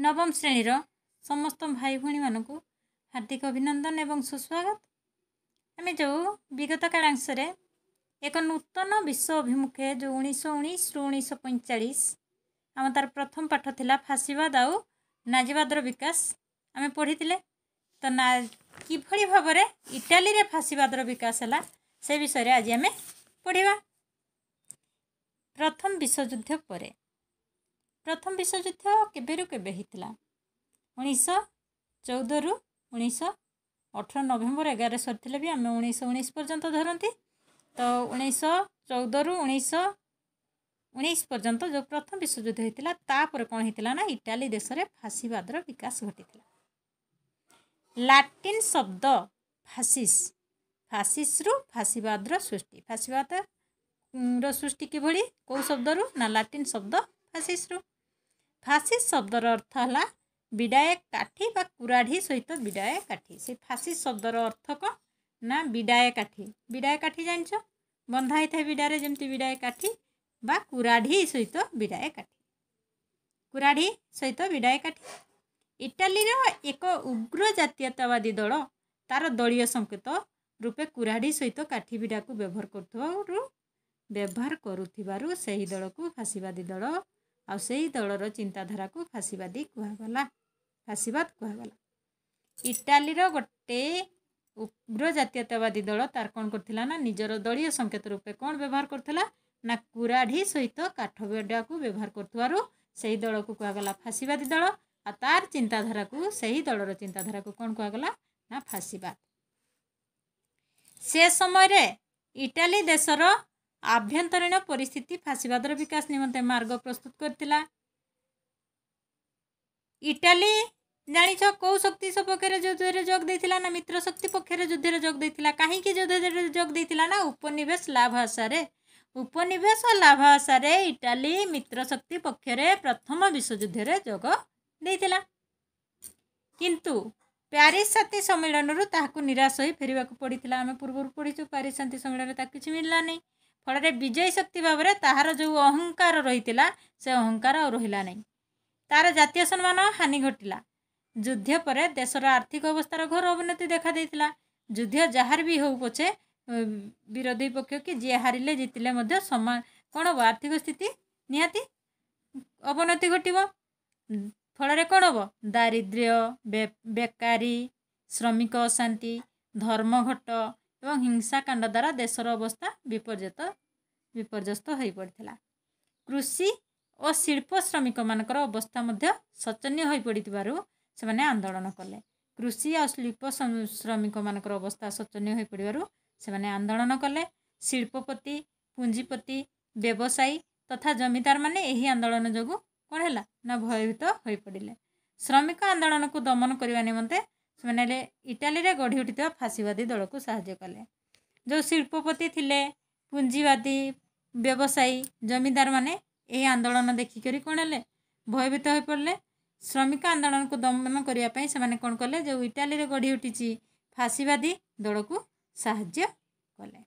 ନବମ ଶ୍ରେଣୀର ସମସ୍ତ ଭାଇ ଭଉଣୀମାନଙ୍କୁ ହାର୍ଦ୍ଦିକ ଅଭିନନ୍ଦନ ଏବଂ ସୁସ୍ୱାଗତ ଆମେ ଯେଉଁ ବିଗତ କାଳାଂଶରେ ଏକ ନୂତନ ବିଶ୍ୱ ଅଭିମୁଖେ ଯେଉଁ ଉଣେଇଶହ ଉଣେଇଶରୁ ଉଣେଇଶହ ପଇଁଚାଳିଶ ଆମ ତାର ପ୍ରଥମ ପାଠ ଥିଲା ଫାଶୀବାଦ ଆଉ ନାଜିବାଦର ବିକାଶ ଆମେ ପଢ଼ିଥିଲେ ତ ନା କିଭଳି ଭାବରେ ଇଟାଲୀରେ ଫାଶୀବାଦର ବିକାଶ ହେଲା ସେ ବିଷୟରେ ଆଜି ଆମେ ପଢ଼ିବା ପ୍ରଥମ ବିଶ୍ୱଯୁଦ୍ଧ ପରେ ପ୍ରଥମ ବିଶ୍ୱଯୁଦ୍ଧ କେବେରୁ କେବେ ହୋଇଥିଲା ଉଣେଇଶହ ଚଉଦରୁ ଉଣେଇଶହ ଅଠର ନଭେମ୍ବର ଏଗାରରେ ସରିଥିଲେ ବି ଆମେ ଉଣେଇଶହ ଉଣେଇଶ ପର୍ଯ୍ୟନ୍ତ ଧରନ୍ତି ତ ଉଣେଇଶହ ଚଉଦରୁ ଉଣେଇଶହ ଉଣେଇଶ ପର୍ଯ୍ୟନ୍ତ ଯେଉଁ ପ୍ରଥମ ବିଶ୍ୱଯୁଦ୍ଧ ହୋଇଥିଲା ତାପରେ କ'ଣ ହୋଇଥିଲା ନା ଇଟାଲୀ ଦେଶରେ ଫାସିବାଦର ବିକାଶ ଘଟିଥିଲା ଲାଟିନ୍ ଶବ୍ଦ ଫାସିସ୍ ଫାସିସ୍ରୁ ଫାସିବାଦର ସୃଷ୍ଟି ଫାସିବାଦର ସୃଷ୍ଟି କିଭଳି କେଉଁ ଶବ୍ଦରୁ ନା ଲାଟିନ୍ ଶବ୍ଦ ଫାସିସ୍ରୁ ଫାସି ଶବ୍ଦର ଅର୍ଥ ହେଲା ବିଡ଼ାଏ କାଠି ବା କୁରାଢ଼ି ସହିତ ବିଡ଼ାଏ କାଠି ସେ ଫାସି ଶବ୍ଦର ଅର୍ଥ କ'ଣ ନା ବିଡ଼ାଏ କାଠି ବିଡ଼ାଏ କାଠି ଜାଣିଛ ବନ୍ଧା ହେଇଥାଏ ବିଡ଼ାରେ ଯେମିତି ବିଡ଼ାଏ କାଠି ବା କୁରାଢ଼ି ସହିତ ବିଡ଼ାଏ କାଠି କୁରାଢ଼ି ସହିତ ବିଡ଼ାଏ କାଠି ଇଟାଲୀର ଏକ ଉଗ୍ର ଜାତୀୟତାବାଦୀ ଦଳ ତା'ର ଦଳୀୟ ସଙ୍କେତ ରୂପେ କୁରାଢ଼ି ସହିତ କାଠି ବିଡ଼ାକୁ ବ୍ୟବହାର କରୁଥିବାରୁ ବ୍ୟବହାର କରୁଥିବାରୁ ସେହି ଦଳକୁ ଫାସିବାଦୀ ଦଳ ଆଉ ସେହି ଦଳର ଚିନ୍ତାଧାରାକୁ ଫାଶୀବାଦୀ କୁହାଗଲା ଫାଶୀବାଦ କୁହାଗଲା ଇଟାଲୀର ଗୋଟେ ଉଗ୍ର ଜାତୀୟତାବାଦୀ ଦଳ ତାର କ'ଣ କରିଥିଲା ନା ନିଜର ଦଳୀୟ ସଙ୍କେତ ରୂପେ କ'ଣ ବ୍ୟବହାର କରୁଥିଲା ନା କୁରାଢ଼ି ସହିତ କାଠ ବେଡ଼ାକୁ ବ୍ୟବହାର କରୁଥିବାରୁ ସେହି ଦଳକୁ କୁହାଗଲା ଫାଶୀବାଦୀ ଦଳ ଆଉ ତାର ଚିନ୍ତାଧାରାକୁ ସେହି ଦଳର ଚିନ୍ତାଧାରାକୁ କ'ଣ କୁହାଗଲା ନା ଫାଶୀବାଦ ସେ ସମୟରେ ଇଟାଲୀ ଦେଶର आभ्यंतरीण परिस्थिति फासीवादर विकास निम्ते मार्ग प्रस्तुत कर इटाली जाच कौ शक्ति सपक्ष युद्ध जोग ना मित्र शक्ति पक्ष युद्ध जोग देता कहीं युद्ध जोग देता ना उपनिवेश लाभ आशा उपनिवेश लाभ आशा इटाली मित्र शक्ति पक्ष प्रथम विश्वजुद्ध जोग देता किंतु प्यारिस शांति सम्मिलन ताकू निराश ही फेरवाक पड़ी आम पूर्व पढ़ी चु पारिस शांति सम्मिलन किसी मिललानी ଫଳରେ ବିଜୟୀ ଶକ୍ତି ଭାବରେ ତାହାର ଯେଉଁ ଅହଙ୍କାର ରହିଥିଲା ସେ ଅହଙ୍କାର ଆଉ ରହିଲା ନାହିଁ ତା'ର ଜାତୀୟ ସମ୍ମାନ ହାନି ଘଟିଲା ଯୁଦ୍ଧ ପରେ ଦେଶର ଆର୍ଥିକ ଅବସ୍ଥାର ଘୋର ଅବନତି ଦେଖାଦେଇଥିଲା ଯୁଦ୍ଧ ଯାହାର ବି ହେଉ ପଛେ ବିରୋଧୀ ପକ୍ଷ କି ଯିଏ ହାରିଲେ ଜିତିଲେ ମଧ୍ୟ ସମାନ କ'ଣ ହେବ ଆର୍ଥିକ ସ୍ଥିତି ନିହାତି ଅବନତି ଘଟିବ ଫଳରେ କ'ଣ ହେବ ଦାରିଦ୍ର୍ୟ ବେକାରୀ ଶ୍ରମିକ ଅଶାନ୍ତି ଧର୍ମଘଟ ଏବଂ ହିଂସାକାଣ୍ଡ ଦ୍ୱାରା ଦେଶର ଅବସ୍ଥା ବିପର୍ଯ୍ୟତ ବିପର୍ଯ୍ୟସ୍ତ ହୋଇପଡ଼ିଥିଲା କୃଷି ଓ ଶିଳ୍ପ ଶ୍ରମିକମାନଙ୍କର ଅବସ୍ଥା ମଧ୍ୟ ଶୋଚନୀୟ ହୋଇପଡ଼ିଥିବାରୁ ସେମାନେ ଆନ୍ଦୋଳନ କଲେ କୃଷି ଆଉ ଶିଳ୍ପ ଶ୍ରମିକମାନଙ୍କର ଅବସ୍ଥା ଶୋଚନୀୟ ହୋଇପଡ଼ିବାରୁ ସେମାନେ ଆନ୍ଦୋଳନ କଲେ ଶିଳ୍ପପତି ପୁଞ୍ଜିପତି ବ୍ୟବସାୟୀ ତଥା ଜମିଦାରମାନେ ଏହି ଆନ୍ଦୋଳନ ଯୋଗୁଁ କ'ଣ ହେଲା ନା ଭୟଭୀତ ହୋଇପଡ଼ିଲେ ଶ୍ରମିକ ଆନ୍ଦୋଳନକୁ ଦମନ କରିବା ନିମନ୍ତେ ସେମାନେ ହେଲେ ଇଟାଲୀରେ ଗଢ଼ି ଉଠିଥିବା ଫାଶୀବାଦୀ ଦଳକୁ ସାହାଯ୍ୟ କଲେ ଯେଉଁ ଶିଳ୍ପପତି ଥିଲେ ପୁଞ୍ଜିବାଦୀ ବ୍ୟବସାୟୀ ଜମିଦାରମାନେ ଏହି ଆନ୍ଦୋଳନ ଦେଖିକରି କ'ଣ ହେଲେ ଭୟଭୀତ ହୋଇପଡ଼ିଲେ ଶ୍ରମିକ ଆନ୍ଦୋଳନକୁ ଦମନ କରିବା ପାଇଁ ସେମାନେ କ'ଣ କଲେ ଯେଉଁ ଇଟାଲୀରେ ଗଢ଼ି ଉଠିଛି ଫାଶୀବାଦୀ ଦଳକୁ ସାହାଯ୍ୟ କଲେ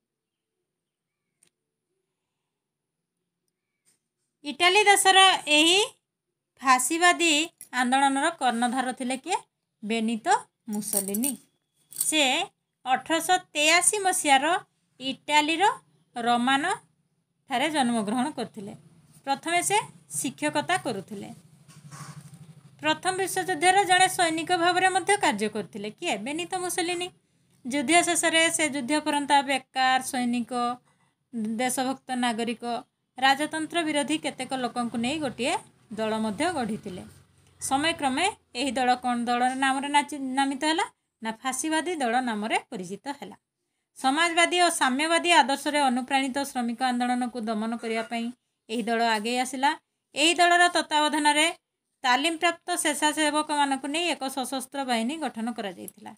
ଇଟାଲୀ ଦେଶର ଏହି ଫାଶୀବାଦୀ ଆନ୍ଦୋଳନର କର୍ଣ୍ଣଧାର ଥିଲେ କିଏ ବେନିତ ମୁସୋଲିନି ସେ ଅଠରଶହ ତେୟାଅଶୀ ମସିହାର ଇଟାଲୀର ରୋମାନ ଠାରେ ଜନ୍ମଗ୍ରହଣ କରିଥିଲେ ପ୍ରଥମେ ସେ ଶିକ୍ଷକତା କରୁଥିଲେ ପ୍ରଥମ ବିଶ୍ୱଯୁଦ୍ଧରେ ଜଣେ ସୈନିକ ଭାବରେ ମଧ୍ୟ କାର୍ଯ୍ୟ କରିଥିଲେ କିଏ ବେନିତ ମୁସୋଲିନି ଯୁଦ୍ଧ ଶେଷରେ ସେ ଯୁଦ୍ଧପରନ୍ତା ବେକାର ସୈନିକ ଦେଶଭକ୍ତ ନାଗରିକ ରାଜତନ୍ତ୍ର ବିରୋଧୀ କେତେକ ଲୋକଙ୍କୁ ନେଇ ଗୋଟିଏ ଦଳ ମଧ୍ୟ ଗଢ଼ିଥିଲେ ସମୟକ୍ରମେ ଏହି ଦଳ କ'ଣ ଦଳ ନାମରେ ନାମିତ ହେଲା ନା ଫାଶୀବାଦୀ ଦଳ ନାମରେ ପରିଚିତ ହେଲା ସମାଜବାଦୀ ଓ ସାମ୍ୟବାଦୀ ଆଦର୍ଶରେ ଅନୁପ୍ରାଣିତ ଶ୍ରମିକ ଆନ୍ଦୋଳନକୁ ଦମନ କରିବା ପାଇଁ ଏହି ଦଳ ଆଗେଇ ଆସିଲା ଏହି ଦଳର ତତ୍ତ୍ୱାବଧାନରେ ତାଲିମପ୍ରାପ୍ତ ସ୍ୱେଚ୍ଛାସେବକମାନଙ୍କୁ ନେଇ ଏକ ସଶସ୍ତ୍ର ବାହିନୀ ଗଠନ କରାଯାଇଥିଲା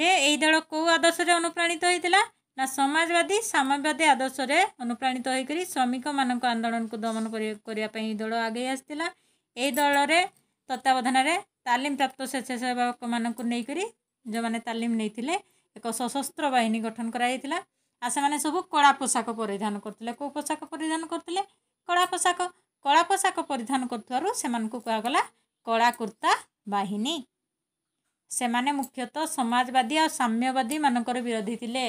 ଯେ ଏହି ଦଳ କେଉଁ ଆଦର୍ଶରେ ଅନୁପ୍ରାଣିତ ହୋଇଥିଲା ନା ସମାଜବାଦୀ ସାମ୍ୟବାଦୀ ଆଦର୍ଶରେ ଅନୁପ୍ରାଣିତ ହୋଇକରି ଶ୍ରମିକମାନଙ୍କ ଆନ୍ଦୋଳନକୁ ଦମନ କରିବା ପାଇଁ ଏହି ଦଳ ଆଗେଇ ଆସିଥିଲା ଏହି ଦଳରେ ତତ୍ତ୍ୱାବଧାନରେ ତାଲିମ ପ୍ରାପ୍ତ ସ୍ୱେଚ୍ଛାସେବକମାନଙ୍କୁ ନେଇକରି ଯେଉଁମାନେ ତାଲିମ ନେଇଥିଲେ ଏକ ସଶସ୍ତ୍ର ବାହିନୀ ଗଠନ କରାଯାଇଥିଲା ଆଉ ସେମାନେ ସବୁ କଳା ପୋଷାକ ପରିଧାନ କରୁଥିଲେ କେଉଁ ପୋଷାକ ପରିଧାନ କରୁଥିଲେ କଳା ପୋଷାକ କଳା ପୋଷାକ ପରିଧାନ କରୁଥିବାରୁ ସେମାନଙ୍କୁ କୁହାଗଲା କଳା କୁର୍ତ୍ତା ବାହିନୀ ସେମାନେ ମୁଖ୍ୟତଃ ସମାଜବାଦୀ ଆଉ ସାମ୍ୟବାଦୀମାନଙ୍କର ବିରୋଧୀ ଥିଲେ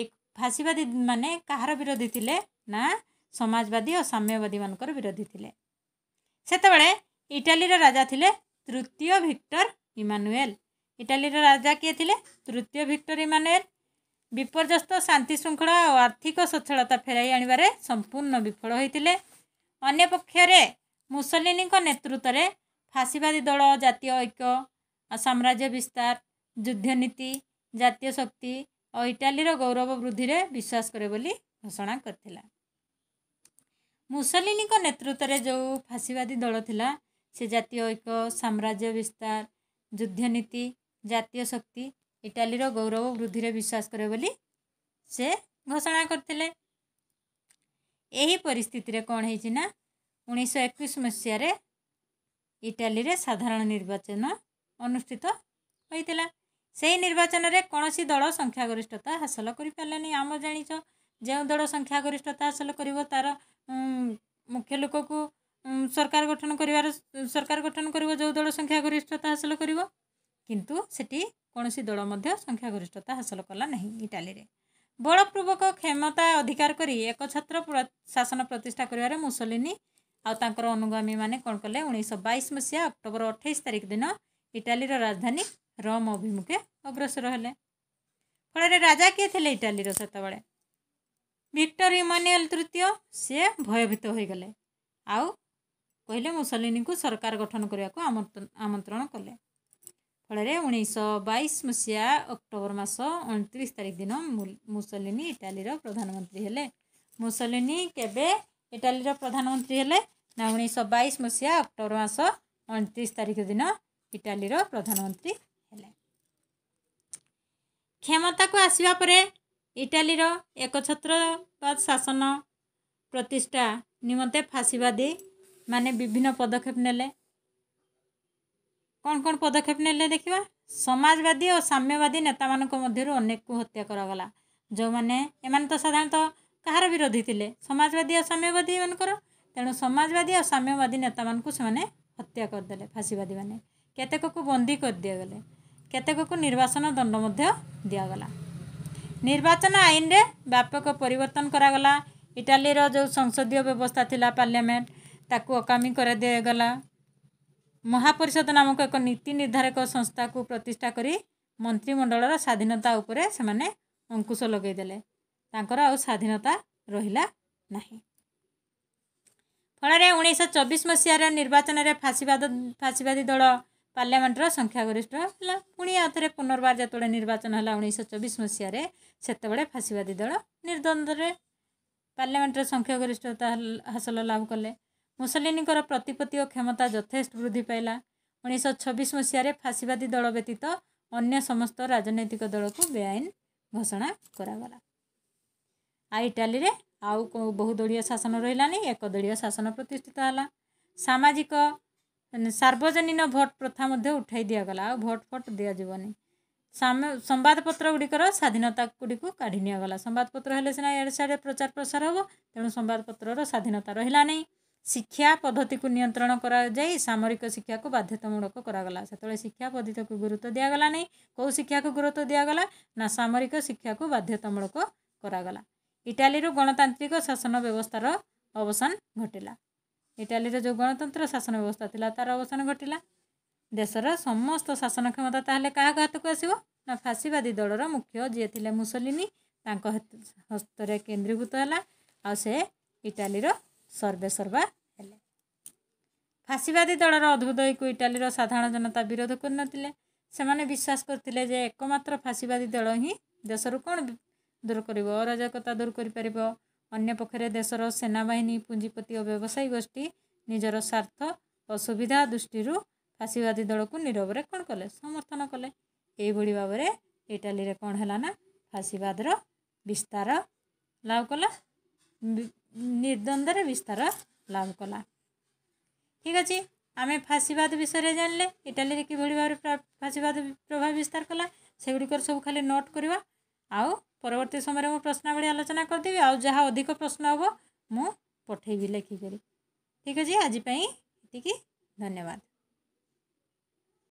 ଏଇ ଫାଶୀବାଦୀ ମାନେ କାହାର ବିରୋଧୀ ଥିଲେ ନା ସମାଜବାଦୀ ଆଉ ସାମ୍ୟବାଦୀମାନଙ୍କର ବିରୋଧୀ ଥିଲେ ସେତେବେଳେ ଇଟାଲୀର ରାଜା ଥିଲେ ତୃତୀୟ ଭିକ୍ଟର ଇମାନୁଏଲ୍ ଇଟାଲୀର ରାଜା କିଏ ଥିଲେ ତୃତୀୟ ଭିକ୍ଟର ଇମାନୁଏଲ୍ ବିପର୍ଯ୍ୟସ୍ତ ଶାନ୍ତି ଶୃଙ୍ଖଳା ଓ ଆର୍ଥିକ ସ୍ୱଚ୍ଛଳତା ଫେରାଇ ଆଣିବାରେ ସମ୍ପୂର୍ଣ୍ଣ ବିଫଳ ହୋଇଥିଲେ ଅନ୍ୟପକ୍ଷରେ ମୁସଲିନୀଙ୍କ ନେତୃତ୍ୱରେ ଫାଶୀବାଦୀ ଦଳ ଜାତୀୟ ଐକ୍ୟ ସାମ୍ରାଜ୍ୟ ବିସ୍ତାର ଯୁଦ୍ଧନୀତି ଜାତୀୟ ଶକ୍ତି ଓ ଇଟାଲୀର ଗୌରବ ବୃଦ୍ଧିରେ ବିଶ୍ୱାସ କରେ ବୋଲି ଘୋଷଣା କରିଥିଲା ମୁସଲିନୀଙ୍କ ନେତୃତ୍ୱରେ ଯେଉଁ ଫାଶୀବାଦୀ ଦଳ ଥିଲା ସେ ଜାତୀୟ ଏକ ସାମ୍ରାଜ୍ୟ ବିସ୍ତାର ଯୁଦ୍ଧନୀତି ଜାତୀୟ ଶକ୍ତି ଇଟାଲୀର ଗୌରବ ବୃଦ୍ଧିରେ ବିଶ୍ୱାସ କରେ ବୋଲି ସେ ଘୋଷଣା କରିଥିଲେ ଏହି ପରିସ୍ଥିତିରେ କ'ଣ ହେଇଛି ନା ଉଣେଇଶହ ଏକୋଇଶ ମସିହାରେ ଇଟାଲୀରେ ସାଧାରଣ ନିର୍ବାଚନ ଅନୁଷ୍ଠିତ ହୋଇଥିଲା ସେହି ନିର୍ବାଚନରେ କୌଣସି ଦଳ ସଂଖ୍ୟାଗରିଷ୍ଠତା ହାସଲ କରିପାରିଲାନି ଆମ ଜାଣିଛ ଯେଉଁ ଦଳ ସଂଖ୍ୟାଗରିଷ୍ଠତା ହାସଲ କରିବ ତା'ର ମୁଖ୍ୟ ଲୋକକୁ ସରକାର ଗଠନ କରିବାର ସରକାର ଗଠନ କରିବ ଯେଉଁ ଦଳ ସଂଖ୍ୟାଗରିଷ୍ଠତା ହାସଲ କରିବ କିନ୍ତୁ ସେଠି କୌଣସି ଦଳ ମଧ୍ୟ ସଂଖ୍ୟାଗରିଷ୍ଠତା ହାସଲ କଲା ନାହିଁ ଇଟାଲୀରେ ବଳପୂର୍ବକ କ୍ଷମତା ଅଧିକାର କରି ଏକଛାତ୍ର ଶାସନ ପ୍ରତିଷ୍ଠା କରିବାରେ ମୁସଲିନୀ ଆଉ ତାଙ୍କର ଅନୁଗାମୀମାନେ କ'ଣ କଲେ ଉଣେଇଶହ ବାଇଶ ମସିହା ଅକ୍ଟୋବର ଅଠେଇଶ ତାରିଖ ଦିନ ଇଟାଲୀର ରାଜଧାନୀ ରମ୍ ଅଭିମୁଖେ ଅଗ୍ରସର ହେଲେ ଫଳରେ ରାଜା କିଏ ଥିଲେ ଇଟାଲୀର ସେତେବେଳେ ଭିକ୍ଟର ଇମାନୁଏଲ ତୃତୀୟ ସିଏ ଭୟଭୀତ ହୋଇଗଲେ ଆଉ କହିଲେ ମୁସଲିନୀଙ୍କୁ ସରକାର ଗଠନ କରିବାକୁ ଆମନ୍ତ୍ରଣ କଲେ ଫଳରେ ଉଣେଇଶହ ବାଇଶ ମସିହା ଅକ୍ଟୋବର ମାସ ଅଣତିରିଶ ତାରିଖ ଦିନ ମୁସଲିନୀ ଇଟାଲୀର ପ୍ରଧାନମନ୍ତ୍ରୀ ହେଲେ ମୁସଲିନୀ କେବେ ଇଟାଲୀର ପ୍ରଧାନମନ୍ତ୍ରୀ ହେଲେ ନା ଉଣେଇଶହ ବାଇଶ ମସିହା ଅକ୍ଟୋବର ମାସ ଅଣତିରିଶ ତାରିଖ ଦିନ ଇଟାଲୀର ପ୍ରଧାନମନ୍ତ୍ରୀ ହେଲେ କ୍ଷମତାକୁ ଆସିବା ପରେ ଇଟାଲୀର ଏକଛତ୍ରବାଦ ଶାସନ ପ୍ରତିଷ୍ଠା ନିମନ୍ତେ ଫାଶୀବାଦୀ ମାନେ ବିଭିନ୍ନ ପଦକ୍ଷେପ ନେଲେ କ'ଣ କ'ଣ ପଦକ୍ଷେପ ନେଲେ ଦେଖିବା ସମାଜବାଦୀ ଓ ସାମ୍ୟବାଦୀ ନେତାମାନଙ୍କ ମଧ୍ୟରୁ ଅନେକକୁ ହତ୍ୟା କରାଗଲା ଯେଉଁମାନେ ଏମାନେ ତ ସାଧାରଣତଃ କାହାର ବିରୋଧୀ ଥିଲେ ସମାଜବାଦୀ ଓ ସାମ୍ୟବାଦୀମାନଙ୍କର ତେଣୁ ସମାଜବାଦୀ ଓ ସାମ୍ୟବାଦୀ ନେତାମାନଙ୍କୁ ସେମାନେ ହତ୍ୟା କରିଦେଲେ ଫାଶୀବାଦୀମାନେ କେତେକକୁ ବନ୍ଦୀ କରିଦିଆଗଲେ କେତେକକୁ ନିର୍ବାସନ ଦଣ୍ଡ ମଧ୍ୟ ଦିଆଗଲା ନିର୍ବାଚନ ଆଇନରେ ବ୍ୟାପକ ପରିବର୍ତ୍ତନ କରାଗଲା ଇଟାଲୀର ଯେଉଁ ସଂସଦୀୟ ବ୍ୟବସ୍ଥା ଥିଲା ପାର୍ଲିଆମେଣ୍ଟ ତାକୁ ଅକାମୀ କରାଦିଆଗଲା ମହାପରିଷଦ ନାମକ ଏକ ନୀତି ନିର୍ଦ୍ଧାରକ ସଂସ୍ଥାକୁ ପ୍ରତିଷ୍ଠା କରି ମନ୍ତ୍ରିମଣ୍ଡଳର ସ୍ୱାଧୀନତା ଉପରେ ସେମାନେ ଅଙ୍କୁଶ ଲଗାଇଦେଲେ ତାଙ୍କର ଆଉ ସ୍ୱାଧୀନତା ରହିଲା ନାହିଁ ଫଳରେ ଉଣେଇଶହ ଚବିଶ ମସିହାରେ ନିର୍ବାଚନରେ ଫାଶୀବାଦ ଫାଶୀବାଦୀ ଦଳ ପାର୍ଲାମେଣ୍ଟର ସଂଖ୍ୟାଗରିଷ୍ଠ ହେଲା ପୁଣି ଆଉ ଥରେ ପୁନର୍ବାର ଯେତେବେଳେ ନିର୍ବାଚନ ହେଲା ଉଣେଇଶହ ଚବିଶ ମସିହାରେ ସେତେବେଳେ ଫାଶୀବାଦୀ ଦଳ ନିର୍ଦ୍ଦରେ ପାର୍ଲାମେଣ୍ଟର ସଂଖ୍ୟାଗରିଷ୍ଠତା ହାସଲ ଲାଭ କଲେ ମୁସଲିନୀଙ୍କର ପ୍ରତିପତ୍ତି ଓ କ୍ଷମତା ଯଥେଷ୍ଟ ବୃଦ୍ଧି ପାଇଲା ଉଣେଇଶହ ଛବିଶ ମସିହାରେ ଫାଶୀବାଦୀ ଦଳ ବ୍ୟତୀତ ଅନ୍ୟ ସମସ୍ତ ରାଜନୈତିକ ଦଳକୁ ବେଆଇନ ଘୋଷଣା କରାଗଲା ଆଉ ଇଟାଲୀରେ ଆଉ ବହୁଦଳୀୟ ଶାସନ ରହିଲାନି ଏକଦଳୀୟ ଶାସନ ପ୍ରତିଷ୍ଠିତ ହେଲା ସାମାଜିକ ସାର୍ବଜନୀନ ଭୋଟ୍ ପ୍ରଥା ମଧ୍ୟ ଉଠାଇ ଦିଆଗଲା ଆଉ ଭୋଟ୍ ଫୋଟ୍ ଦିଆଯିବନି ସମ୍ବାଦପତ୍ର ଗୁଡ଼ିକର ସ୍ୱାଧୀନତା ଗୁଡ଼ିକୁ କାଢ଼ି ନିଆଗଲା ସମ୍ବାଦପତ୍ର ହେଲେ ସିନା ଇଆଡ଼େ ସିଆଡ଼େ ପ୍ରଚାର ପ୍ରସାର ହେବ ତେଣୁ ସମ୍ବାଦପତ୍ରର ସ୍ୱାଧୀନତା ରହିଲା ନାହିଁ ଶିକ୍ଷା ପଦ୍ଧତିକୁ ନିୟନ୍ତ୍ରଣ କରାଯାଇ ସାମରିକ ଶିକ୍ଷାକୁ ବାଧ୍ୟତାମୂଳକ କରାଗଲା ସେତେବେଳେ ଶିକ୍ଷା ପଦ୍ଧତିକୁ ଗୁରୁତ୍ୱ ଦିଆଗଲା ନାହିଁ କେଉଁ ଶିକ୍ଷାକୁ ଗୁରୁତ୍ୱ ଦିଆଗଲା ନା ସାମରିକ ଶିକ୍ଷାକୁ ବାଧ୍ୟତାମୂଳକ କରାଗଲା ଇଟାଲୀରୁ ଗଣତାନ୍ତ୍ରିକ ଶାସନ ବ୍ୟବସ୍ଥାର ଅବସାନ ଘଟିଲା ଇଟାଲୀର ଯେଉଁ ଗଣତନ୍ତ୍ର ଶାସନ ବ୍ୟବସ୍ଥା ଥିଲା ତା'ର ଅବସାନ ଘଟିଲା ଦେଶର ସମସ୍ତ ଶାସନ କ୍ଷମତା ତାହେଲେ କାହାକୁ ହାତକୁ ଆସିବ ନା ଫାଶୀବାଦୀ ଦଳର ମୁଖ୍ୟ ଯିଏ ଥିଲେ ମୁସଲିନୀ ତାଙ୍କ ହସ୍ତରେ କେନ୍ଦ୍ରୀଭୂତ ହେଲା ଆଉ ସେ ଇଟାଲୀର ସର୍ବେସର୍ବା ହେଲେ ଫାଶୀବାଦୀ ଦଳର ଅଦ୍ଭୁତକୁ ଇଟାଲୀର ସାଧାରଣ ଜନତା ବିରୋଧ କରିନଥିଲେ ସେମାନେ ବିଶ୍ୱାସ କରିଥିଲେ ଯେ ଏକମାତ୍ର ଫାଶୀବାଦୀ ଦଳ ହିଁ ଦେଶରୁ କ'ଣ ଦୂର କରିବ ଅରାଜକତା ଦୂର କରିପାରିବ ଅନ୍ୟପକ୍ଷରେ ଦେଶର ସେନାବାହିନୀ ପୁଞ୍ଜିପତି ଓ ବ୍ୟବସାୟୀ ଗୋଷ୍ଠୀ ନିଜର ସ୍ୱାର୍ଥ ଓ ସୁବିଧା ଦୃଷ୍ଟିରୁ ଫାଶୀବାଦୀ ଦଳକୁ ନିରବରେ କ'ଣ କଲେ ସମର୍ଥନ କଲେ ଏଇଭଳି ଭାବରେ ଇଟାଲୀରେ କ'ଣ ହେଲା ନା ଫାଶୀବାଦର ବିସ୍ତାର ଲାଭ କଲା ନିର୍ଦ୍ୱନ୍ଦ୍ୱରେ ବିସ୍ତାର ଲାଭ କଲା ଠିକ୍ ଅଛି ଆମେ ଫାଶୀବାଦ ବିଷୟରେ ଜାଣିଲେ ଇଟାଲୀରେ କିଭଳି ଭାବରେ ଫାଶୀବାଦ ପ୍ରଭାବ ବିସ୍ତାର କଲା ସେଗୁଡ଼ିକର ସବୁ ଖାଲି ନୋଟ୍ କରିବା ଆଉ परवर्त समय प्रश्नवली आलोचना करदेवी आज जहाँ अधिक प्रश्न हे मुठेबी लिखिकी ठीक अच्छे आजपाई इतनी धन्यवाद